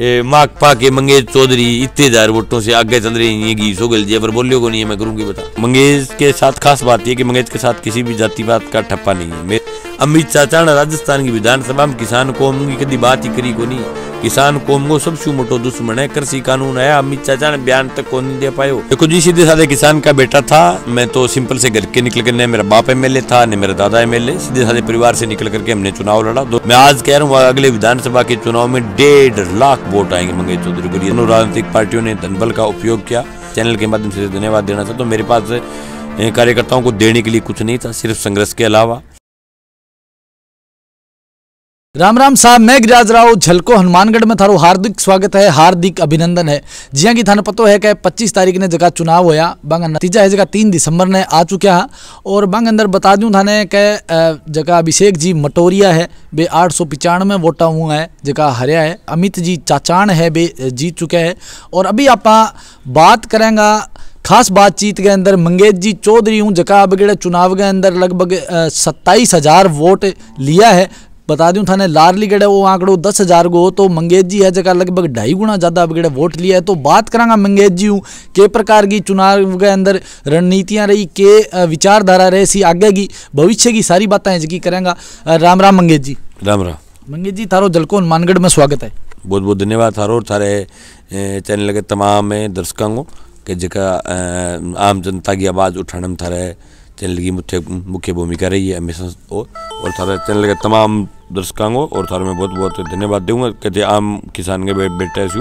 माक के मंगेश चौधरी इतने हजार वोटों से आगे चल रहे हैं ये सोगल जी पर बोलियो को नहीं है मैं करूँगी बता मंगेश के साथ खास बात यह कि मंगेश के साथ किसी भी जातिवाद का ठप्पा नहीं है अमित चाचा ने राजस्थान की विधानसभा में किसान कौम की कभी बात ही करी को नहीं किसान कौम को सबसे मोटो दुश्मन है कृषि कानून आया अमित चाचा ने बयान तक को नहीं दे पायो देखो जी सीधे साधे किसान का बेटा था मैं तो सिंपल से घर के निकल कर न मेरा बाप एमएलए था न मेरा दादा एमएलए सीधे साधे परिवार से निकल करके हमने चुनाव लड़ा दो मैं आज कह रहा हूँ अगले विधानसभा के चुनाव में डेढ़ लाख वोट आएंगे मंगेश चौधरी को दोनों राजनीतिक पार्टियों ने धनबल का उपयोग किया चैनल के माध्यम से धन्यवाद देना था तो मेरे पास कार्यकर्ताओं को देने के लिए कुछ नहीं था सिर्फ संघर्ष के अलावा राम राम साहब मैं गिराज राव झलको हनुमानगढ़ में थारो हार्दिक स्वागत है हार्दिक अभिनंदन है जिया की थाना पतो है कि 25 तारीख ने जगह चुनाव होया बंग नतीजा है जगह तीन दिसंबर ने आ चुका है और बंग अंदर बता दूं थाने के जगह अभिषेक जी मटोरिया है बे आठ सौ पिचानवे वोटा हुआ है जगह हरिया है अमित जी चाचाण है बे जीत चुके हैं और अभी आप बात करेंगे खास बातचीत के अंदर मंगेश जी चौधरी हूँ जगह अब चुनाव के अंदर लगभग सत्ताईस हज़ार वोट लिया है बता दूं थाने लारली गढ़ वो आंकड़ो दस हज़ार गो तो मंगेश जी है जगह लगभग ढाई गुना ज़्यादा अब वोट लिया है तो बात करांगा मंगेश जी हूँ के प्रकार की चुनाव के अंदर रणनीतियां रही के विचारधारा रहे सी आगे की भविष्य की सारी बातें जगह करेंगे राम राम मंगेश जी राम राम मंगेश जी थारो जलको मानगढ़ में स्वागत है बहुत बहुत धन्यवाद थारो और थारे चैनल के तमाम दर्शकों को कि जेका आम जनता की आवाज़ उठाने में थारे चैनल की मुख्य मुख्य भूमिका रही है हमेशा और थारे चैनल के तमाम दर्शकों और थारे में बहुत बहुत धन्यवाद दूंगा कहते आम किसान के बे, बेटा से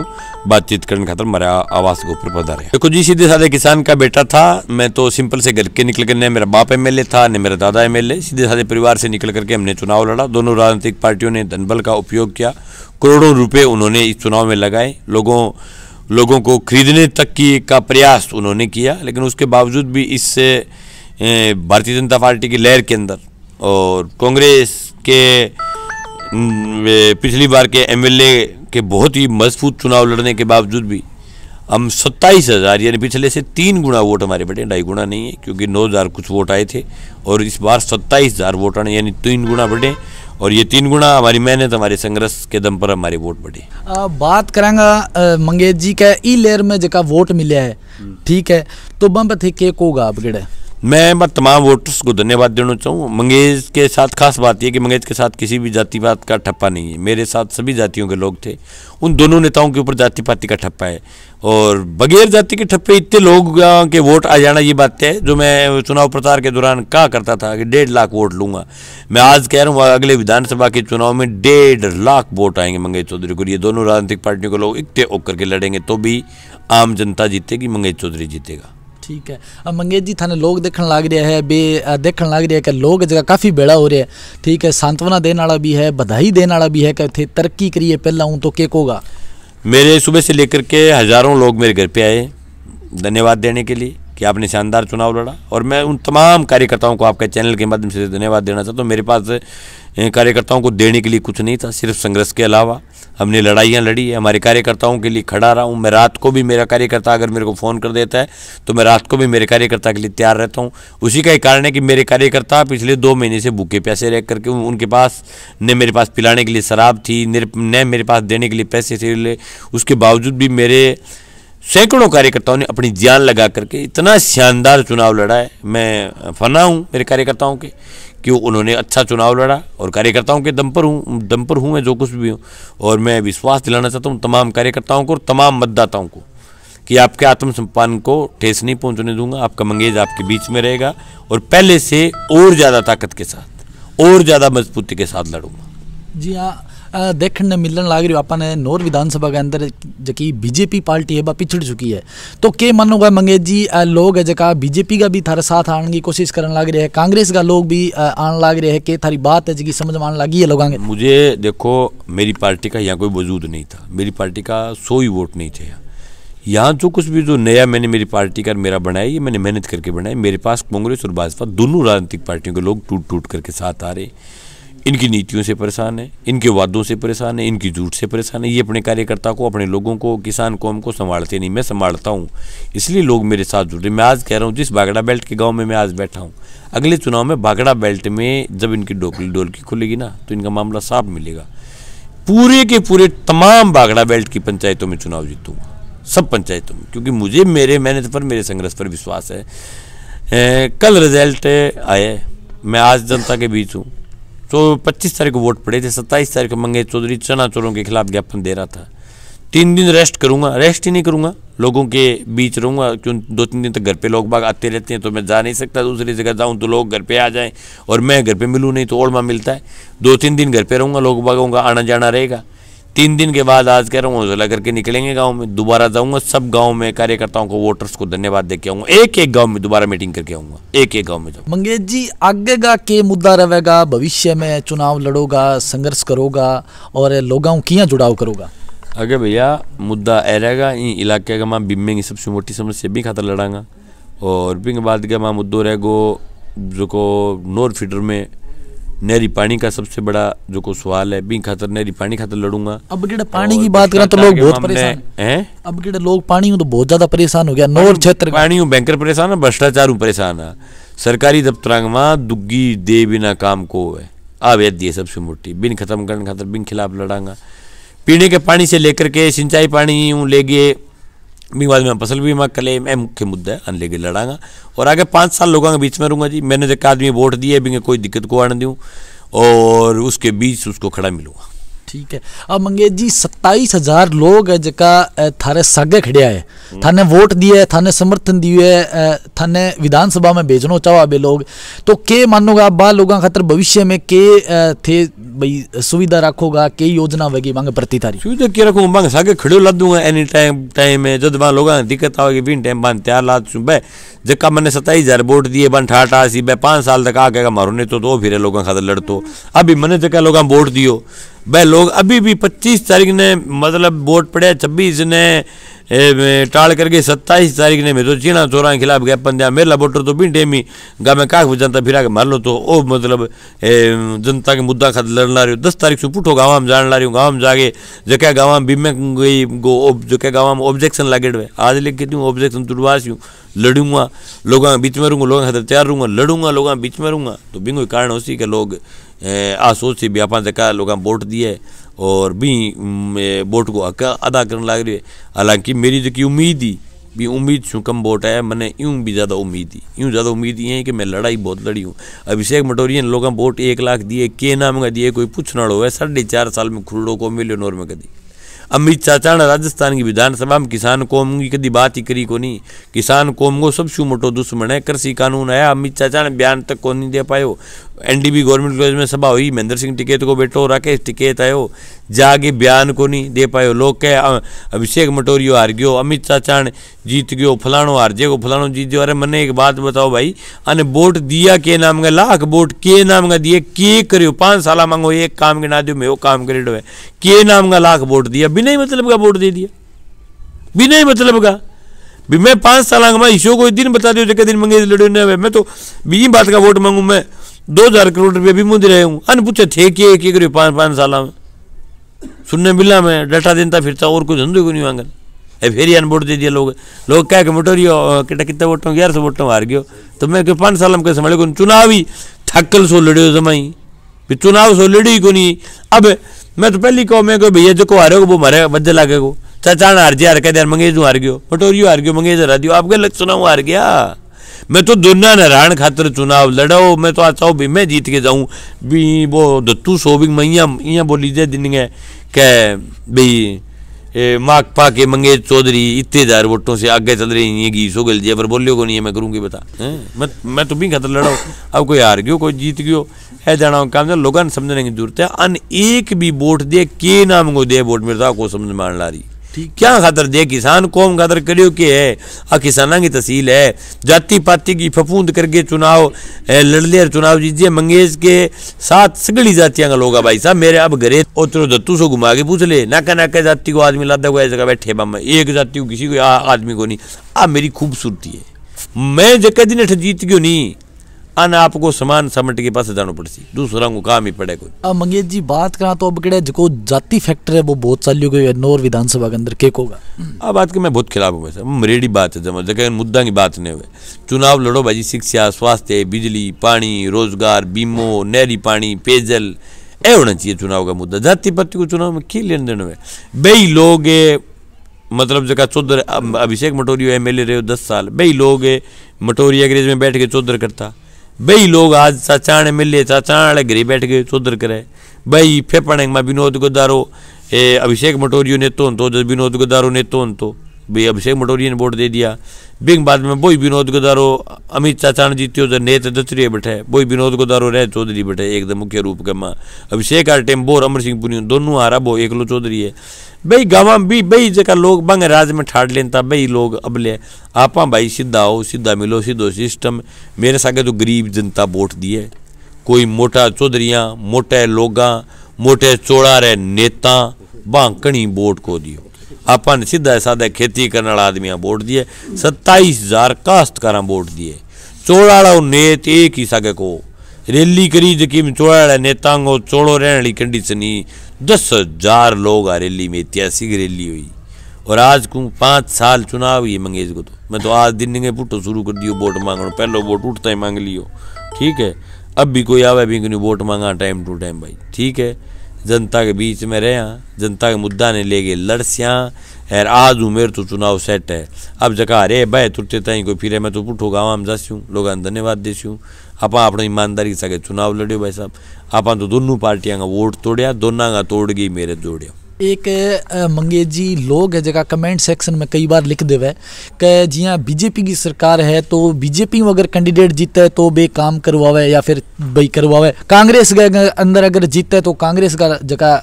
बातचीत करने खातर मेरा आवास के ऊपर पधारे देखो जी सीधे साधे किसान का बेटा था मैं तो सिंपल से घर के निकल कर न मेरा बाप एम था न मेरा दादा एम सीधे साधे परिवार से निकल करके हमने चुनाव लड़ा दोनों राजनीतिक पार्टियों ने धनबल का उपयोग किया करोड़ों रुपये उन्होंने इस चुनाव में लगाए लोगों लोगों को खरीदने तक की का प्रयास उन्होंने किया लेकिन उसके बावजूद भी इससे भारतीय जनता पार्टी की लहर के अंदर और कांग्रेस के हम्म, पिछली बार के एमएलए के बहुत ही मजबूत चुनाव लड़ने के बावजूद भी हम सत्ताईस हज़ार यानी पिछले से तीन गुना वोट हमारे बटे ढाई गुना नहीं है क्योंकि नौ हज़ार कुछ वोट आए थे और इस बार सत्ताईस हज़ार वोट आने यानी तीन गुना बढ़े और ये तीन गुना हमारी मेहनत हमारे संघर्ष के दम पर हमारे वोट बढ़े बात करेंगे मंगेश जी का ई लेयर में जो वोट मिले है हम्म। ठीक है तो बम थे के कोगा आप गिड़े मैं मैं तमाम वोटर्स को धन्यवाद देना चाहूँ मंगेज के साथ खास बात यह कि मंगेज के साथ किसी भी जातिवाद का ठप्पा नहीं है मेरे साथ सभी जातियों के लोग थे उन दोनों नेताओं के ऊपर जाति पाति का ठप्पा है और बगैर जाति के ठप्पे इतने लोग के वोट आ जाना ये बात है जो मैं चुनाव प्रचार के दौरान कहा करता था कि डेढ़ लाख वोट लूंगा मैं आज कह रहा हूँ अगले विधानसभा के चुनाव में डेढ़ लाख वोट आएंगे मंगेश चौधरी को ये दोनों राजनीतिक पार्टियों के लोग इकट्ठे होकर के लड़ेंगे तो भी आम जनता जीतेगी मंगेश चौधरी जीतेगा ठीक है अब मंगेश जी थाने लोग देख लग रहे हैं बे देख लग रहे हैं कि लोग जगह काफ़ी बेड़ा हो रहा है ठीक है सांत्वना देने वाला भी है बधाई देने वाला भी है कि थे तरक्की करिए पहला हूँ तो के होगा मेरे सुबह से लेकर के हज़ारों लोग मेरे घर पर आए धन्यवाद देने के लिए कि आपने शानदार चुनाव लड़ा और मैं उन तमाम कार्यकर्ताओं को आपके चैनल के माध्यम से धन्यवाद देना चाहता हूँ मेरे पास कार्यकर्ताओं को देने के लिए कुछ नहीं था सिर्फ संघर्ष के अलावा हमने लड़ाइयाँ लड़ी है हमारे कार्यकर्ताओं के लिए खड़ा रहा हूँ मैं रात को भी मेरा कार्यकर्ता अगर मेरे को फ़ोन कर देता है तो मैं रात को भी मेरे कार्यकर्ता के लिए तैयार रहता हूँ उसी का एक कारण है कि मेरे कार्यकर्ता पिछले दो महीने से भूखे पैसे रह करके उनके पास न मेरे पास पिलाने के लिए शराब थी न मेरे पास देने के लिए पैसे थे उसके बावजूद भी मेरे सैकड़ों कार्यकर्ताओं ने अपनी जान लगा करके इतना शानदार चुनाव लड़ा है मैं फना हूँ मेरे कार्यकर्ताओं के कि उन्होंने अच्छा चुनाव लड़ा और कार्यकर्ताओं के दम पर हूँ दम पर हूँ मैं जो कुछ भी हूँ और मैं विश्वास दिलाना चाहता हूँ तमाम कार्यकर्ताओं को और तमाम मतदाताओं को कि आपके सम्पान को ठेस नहीं पहुँचने दूंगा आपका मंगेज आपके बीच में रहेगा और पहले से और ज़्यादा ताकत के साथ और ज़्यादा मजबूती के साथ लड़ूंगा जी हाँ देखने मिलन मिलने लाग रही आपने नोर विधानसभा के अंदर जकी बीजेपी पार्टी है पिछड़ चुकी है तो के मानोगा मंगेश जी लोग है जका बीजेपी का भी थारे साथ आने की कोशिश करने लग रहे है कांग्रेस का लोग भी आने लग रहे है के थारी बात है जी समझ में आने लगी है लोग मुझे देखो मेरी पार्टी का यहाँ कोई वजूद नहीं था मेरी पार्टी का सो ही वोट नहीं थे यहाँ यहाँ जो तो कुछ भी जो तो नया मैंने मेरी पार्टी का मेरा बनाया ये मैंने मेहनत करके बनाया मेरे पास कांग्रेस और भाजपा दोनों राजनीतिक पार्टियों के लोग टूट टूट करके साथ आ रहे इनकी नीतियों से परेशान है इनके वादों से परेशान है इनकी झूठ से परेशान है ये अपने कार्यकर्ता को अपने लोगों को किसान को हमको संभालते नहीं मैं संभालता हूँ इसलिए लोग मेरे साथ जुड़ रहे मैं आज कह रहा हूँ जिस बागड़ा बेल्ट के गाँव में मैं आज बैठा हूँ अगले चुनाव में बागड़ा बेल्ट में जब इनकी डोकली डोलकी खुलेगी ना तो इनका मामला साफ मिलेगा पूरे के पूरे तमाम बागड़ा बेल्ट की पंचायतों में चुनाव जीतूंगा सब पंचायतों में क्योंकि मुझे मेरे मेहनत पर मेरे संघर्ष पर विश्वास है कल रिजल्ट आए मैं आज जनता के बीच हूँ तो पच्चीस तारीख को वोट पड़े थे सत्ताईस तारीख को मंगेश चौधरी चना चोरों के खिलाफ ज्ञापन दे रहा था तीन दिन रेस्ट करूंगा रेस्ट ही नहीं करूंगा लोगों के बीच रहूंगा क्यों दो तीन दिन तक घर पे लोग बाग आते रहते हैं तो मैं जा नहीं सकता दूसरी जगह जाऊं तो लोग घर पे आ जाएं और मैं घर पे मिलूँ नहीं तो ओड़मा मिलता है दो तीन दिन घर पे रहूंगा लोग बागों का आना जाना रहेगा तीन दिन के बाद आज कह रहा हूँ हौसला करके निकलेंगे गाँव में दोबारा जाऊँगा सब गाँव में कार्यकर्ताओं को वोटर्स को धन्यवाद दे के आऊँगा एक एक गाँव में दोबारा मीटिंग करके आऊँगा एक एक गाँव में जाऊंगा मंगेश जी आगे का के मुद्दा रहेगा भविष्य में चुनाव लड़ोगा संघर्ष करोगा और लोगों किया जुड़ाव करोगा आगे भैया मुद्दा ए रहेगा इन इलाके का माँ बीमे की सबसे मोटी समस्या भी खातर लड़ांगा और बिंग बाद का मैं मुद्दो रहेगा जो को नोर फीडर में नहरी पानी का सबसे बड़ा जो को सवाल है बी खातर नहरी पानी खातर लड़ूंगा अब किड़ा पानी की बात करें तो लोग बहुत परेशान हैं अब किड़ा लोग पानी तो बहुत ज्यादा परेशान हो गया नोर क्षेत्र पानी बैंकर परेशान है भ्रष्टाचार परेशान है सरकारी दफ्तर में दुग्गी दे बिना काम को है आवेदी है सबसे मोटी बिन खत्म करने खातर बिन खिलाफ लड़ांगा पीने के पानी से लेकर के सिंचाई पानी लेगे बीमा में फसल बीमा क्लेम ए मुख्य मुद्दा है अनलेगे लड़ांगा और आगे पाँच साल लोगों के बीच में रहूँगा जी मैंने जो आदमी वोट दिए बिंगे कोई दिक्कत को आने दूँ और उसके बीच उसको खड़ा मिलूँगा ठीक है अब मंगेश जी सत्ताईस हजार लोग है जका थारे सागे खड़िया है हम्म। थाने वोट दिए है थाने समर्थन दिए है थाने विधानसभा में भेजना चाहो बे लोग तो के मानोगा बा लोग खातर भविष्य में के थे भाई सुविधा रखोगा के योजना होगी मांगे प्रति तारीख सुविधा के रखूंगा मांगे सागे खड़े ला दूंगा एनी टाइम टाइम है जब मां लोग दिक्कत आवेगी बिन टाइम बांध तैयार ला लाद सुबह जबका मैंने सत्ताईस हजार वोट दिए बन ठाठ सी बे पांच साल तक आ गया मारो ने तो दो फिर लोगों खातर लड़तो हम्म। अभी मैंने जगह लोग वोट दियो वह लोग अभी भी 25 तारीख ने मतलब वोट पड़े 26 ने टाल करके 27 तारीख ने मैं तो चीना चोरा के खिलाफ ज्ञापन दिया मेरा वोटर तो भी डेमी गा में काक जनता फिरा के मार लो तो ओ मतलब ए, जनता के मुद्दा खातर लड़ ला रही हूँ दस तारीख से पुठो गाँव में जान ला रही हूँ गाँव में जाके जगह गाँव में बीमे गई गो जगह गाँव में ऑब्जेक्शन लागे हुए आज लिख दूँ ऑब्जेक्शन तुड़वास हूँ लड़ूंगा लोगों के बीच में रहूँगा लोगों के खाते तैयार रहूँगा लड़ूंगा लोगों के बीच में रहूँगा तो बिंगो कारण हो सी के लोग आ आसूस से आपने देखा लोग वोट दिए और भी वोट को हक अदा करने लग रही है हालांकि मेरी जो उम्मीद ही भी उम्मीद से कम वोट आया मैंने यूं भी ज़्यादा उम्मीद थी यूं ज़्यादा उम्मीद ये है कि मैं लड़ाई बहुत लड़ी हूँ अभिषेक मटोरिया ने लोग वोट एक लाख दिए के नाम का दिए कोई पूछना हो साढ़े चार साल में खुरड़ो को मिलियन और में कदी अमित चाचा ने राजस्थान की विधानसभा में किसान कौम की कभी बात ही करी को नहीं किसान कौम को सब शू मोटो दुश्मन है कृषि कानून आया अमित चाचा ने बयान तक को नहीं दे पायो एनडीबी गवर्नमेंट कॉलेज में सभा हुई महेंद्र सिंह टिकेत को बैठो राकेश टिकेत आयो जागे बयान को नहीं दे पायो लोग कह अभिषेक मटोरियो हार गयो अमित चाचाण जीत गयो फलाणो हार जाएगा फलाणो जीत गयो अरे मैंने एक बात बताओ भाई अने वोट दिया के नाम का लाख वोट के नाम का दिए के करियो पाँच साल मांगो एक काम के ना दियो मैं वो काम कर के नाम का लाख वोट दिया बिना ही मतलब का वोट दे दिया बिना ही मतलब का भी मैं पाँच साल मैं ईशो को दिन बता दो जगह दिन मंगेश लड़ो मैं तो बीजी बात का वोट मांगू मैं दो हजार करोड़ रुपये भी मुझे रहे हूँ अन पूछे थे के करो पाँच पाँच साल में सुनने मिला मैं डाटा देता फिरता तो और कोई धंधे को नहीं मांगन है फिर ही वोट दे दिया लोग लोग कह के मटोरियो किटा कितना वोट ग्यारह सौ वोट हार गयो तो मैं क्यों पाँच साल में कैसे मड़े को चुनाव ही थकल सो लड़ियो जमाई फिर चुनाव सो लड़ी को नहीं अब मैं तो पहली कहो मैं कहो भैया जो को हारे वो मारे बदल लागे को चाचाण हार जी हार कह यार हार गयो मटोरियो हार गयो मंगेज हरा दियो आप गए चुनाव हार गया मैं तो दुनिया ने रान खातर चुनाव लड़ाओ मैं तो आता हूँ भी मैं जीत के जाऊँ भी वो दत्तू सोबिंग मैं यहाँ बोली जाए दिन गए कह भाई माक पा के मंगेश चौधरी इतने हजार वोटों से आगे चल रही है हो सोगल जी पर बोलियो को नहीं है मैं करूँगी बता मैं मैं तुम्हें तो खतर लड़ाओ अब कोई हार गयो कोई जीत गयो है जाना काम लोगों ने समझने की जरूरत है अन एक भी वोट दे के नाम को दे वोट मेरे तो को समझ मान ला रही ठीक क्या खातर दे किसान कौम खातर करियो के है आ किसाना की तहसील है जाति पाति की फफूंद करके चुनाव लड़ लिया चुनाव जीजिए मंगेश के साथ सगड़ी जातियां का लोग भाई साहब मेरे अब घरे उतरो दत्तू सो घुमा के पूछ ले नाका नाका जाति को आदमी लादा हुआ जगह बैठे बम एक जाति को किसी को आदमी को नहीं आ मेरी खूबसूरती है मैं जगह दिन जीत क्यों नहीं અના આપકો સમાન સમિટ કે પાસ જાનુ પડસી दूसरो કો કામ ही પડે કોઈ અ મંગેતજી વાત કરા તો બકડે જો જાતિ ફેક્ટર હે વો બોત ચાલી ગયો હે નોર વિધાનસભા કેંદર કે કોગા આ વાત કે મે બહુત ખલાબ હો મેસે મેરેડી વાત હે જમે જકે મુદ્દા ની વાત ન હે ચુનાવ લડો ભાઈજી શિક્ષા સ્વાસ્થ્ય વીજળી પાણી રોજગાર બીમો નહેરી પાણી પીજલ એ હોણ ચી ચુનાવ કે મુદ્દા જાતિ પત કે ચુનાવ મે કી લેન દે નો બેઈ લોગ હે મતલબ જકે ચૌધર અભિષેક મટોરિયા એમએલએ રે 10 સાલ બેઈ લોગ હે મટોરિયા ગ્રેજ મે બેઠ કે ચૌધર કરતા भई लोग आज चाचाण मिले चाचाण घरे बैठ गए चौधर करे भई फेफण में विनोद गोदारो ए अभिषेक मटोरियो नेतो तो तो विनोद गोदारो नेतो हूं तो भाई अभिषेक मटोरिया ने वोट दे दिया बिंग बाद में वही विनोद गोदारो अमित चाचाण जीत्यो तो नेत दत्तरी बैठे वही विनोद गोदारो रह चौधरी बैठे एकदम तो मुख्य रूप के माँ अभिषेक आर टेम बोर अमर सिंह पुनियो दोनों हारा बो एकलो चौधरी है भाई गाँव में भी भाई जगह लोग बंग राज में ठाट लेन था भाई लोग अबले आपा भाई सीधा आओ सीधा मिलो सीधो सिस्टम मेरे सागे तो गरीब जनता वोट दिए कोई मोटा चौधरिया मोटे लोग मोटे चोड़ा रे नेता बांकणी वोट को दियो आप सीधा साधा खेती करने वाला आदमी वोट दिए सत्ताईस हजार काश्तकार वोट दिए चोड़ा नेत एक ही सागे को रैली करी जकी चोड़ा चोड़ाड़ा नेतांगो चोड़ो रहने वाली कंडीशन ही दस हजार लोग आ रैली में ऐतिहासिक रैली हुई और आज को पाँच साल चुनाव ही मंगेज को तो मैं तो आज दिन के पुटो शुरू कर दियो वोट मांग पहले वोट उठता ही मांग लियो ठीक है अब भी कोई आवे भी वोट मांगा टाइम टू टाइम भाई ठीक है जनता के बीच में रहा जनता के मुद्दा ने ले गए लड़सिया है आज हूँ मेरे तो चुनाव सेट है अब जगह अरे बह तुरते ताई कोई फिर मैं तो पुठो गाँव में जासूँ लोग धन्यवाद देसूँ आप अपने ईमानदारी सके चुनाव लड़े भाई साहब आप तो दोनों पार्टियाँ का वोट तोड़िया दोनों का तोड़ गई मेरे जोड़िया एक मंगेश जी लोग है जगह कमेंट सेक्शन में कई बार लिख देवे कि जिया बीजेपी की सरकार है तो बीजेपी अगर कैंडिडेट जीते तो बे काम करवावे या फिर भाई करवावे कांग्रेस के अंदर अगर जीते तो कांग्रेस का जगह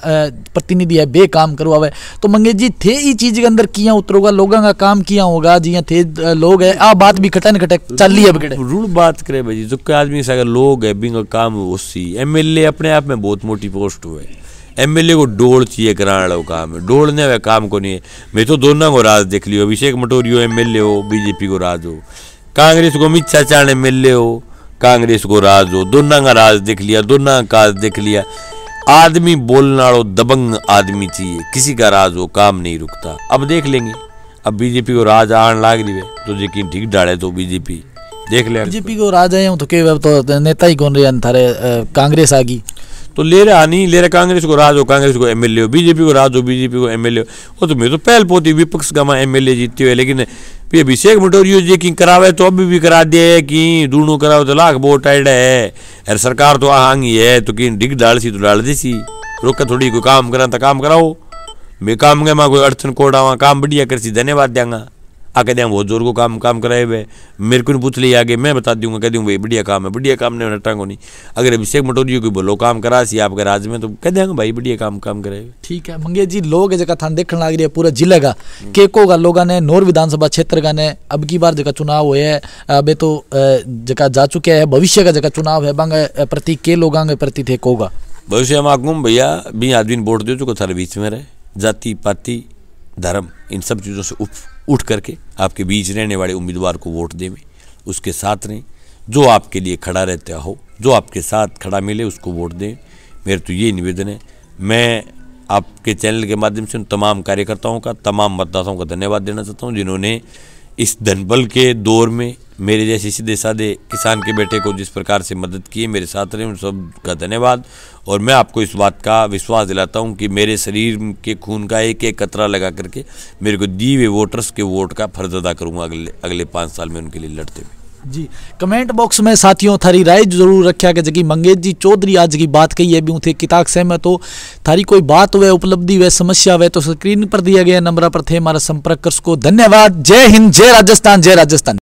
प्रतिनिधि है बे काम करवावे तो मंगेश जी थे ही चीज के अंदर किया उतरोगा लोगों का काम किया होगा जिया थे लोग है आ बात भी खटन खटक चल रही है रूल बात करे भाई जो आदमी से अगर लोग है बिंग काम उसी एमएलए अपने आप में बहुत मोटी पोस्ट हुए एमएलए को डोल चाहिए कराने वो काम है डोलने हुए काम को नहीं है मैं तो दोनों को राज देख लियो अभिषेक मटोरी हो एमएलए हो बीजेपी को राज हो कांग्रेस को अमित शाह चाचाण एमएलए हो कांग्रेस को राज हो दोनों का राज देख लिया दोनों का काज देख लिया आदमी बोलने वालों दबंग आदमी चाहिए किसी का राज हो काम नहीं रुकता अब देख लेंगे अब बीजेपी को राज आन लाग रही है तो यकीन ठीक डाले तो बीजेपी देख ले बीजेपी को राज आए तो के तो नेता ही कौन रहे थारे कांग्रेस आ गई तो ले रहा नहीं ले रहा कांग्रेस को राज हो कांग्रेस को एमएलए हो बीजेपी को राज हो बीजेपी को एमएलए हो वो तो मेरे तो पहल पोती विपक्ष का मैं एमएलए जीती हुए लेकिन भी अभिषेक मटोरियो जी की करावे तो अभी भी करा दे कि दूनो करावे तो लाख वोट आइड है अरे सरकार तो आहांगी है तो कि डिग डाल सी तो डाल दी सी रोक थोड़ी कोई काम करा तो काम कराओ मैं काम गए माँ कोई अड़चन कोड आवा काम बढ़िया कर सी धन्यवाद देंगा आ आके दें बहुत जोर को काम काम कराए हुए मेरे को पूछ लिया आगे मैं बता दूंगा कह दूँ भाई बढ़िया काम है बढ़िया काम नहीं हटा को नहीं अगर अभिषेक मटोरियो को बोलो काम करा सी आपके राज्य में तो कह देंगे भाई बढ़िया काम काम कराए ठीक है मंगे जी लोग जगह थान देखने लग रही है पूरा जिले का केको का लोगों ने नोर विधानसभा क्षेत्र का ने अब की बार जगह चुनाव हुए है अबे तो जगह जा चुके हैं भविष्य का जगह चुनाव है बांग प्रति के लोगों के प्रति थे कोगा भविष्य में आगू भैया बी आदमी वोट दे चुका तो थारे बीच में रहे जाति पाति धर्म इन सब चीज़ों से उठ उठ करके आपके बीच रहने वाले उम्मीदवार को वोट देवें उसके साथ रहें जो आपके लिए खड़ा रहता हो जो आपके साथ खड़ा मिले उसको वोट दें मेरे तो ये निवेदन है मैं आपके चैनल के माध्यम से उन तमाम कार्यकर्ताओं का तमाम मतदाताओं का धन्यवाद देना चाहता हूँ जिन्होंने इस धनबल के दौर में मेरे जैसे सीधे साधे किसान के बेटे को जिस प्रकार से मदद की मेरे साथ रहे उन सब का धन्यवाद और मैं आपको इस बात का विश्वास दिलाता हूँ कि मेरे शरीर के खून का एक एक कतरा लगा करके मेरे को दी हुए वोटर्स के वोट का फर्ज अदा करूँगा अगले अगले पाँच साल में उनके लिए लड़ते हुए जी कमेंट बॉक्स में साथियों थारी राय जरूर रखिया कि जकी मंगेश जी चौधरी आज की बात कही है भी हूँ थे किताक सहमत हो थारी कोई बात हुए उपलब्धि हुए समस्या हुए तो स्क्रीन पर दिया गया नंबर पर थे हमारा संपर्क कर सको धन्यवाद जय हिंद जय राजस्थान जय राजस्थान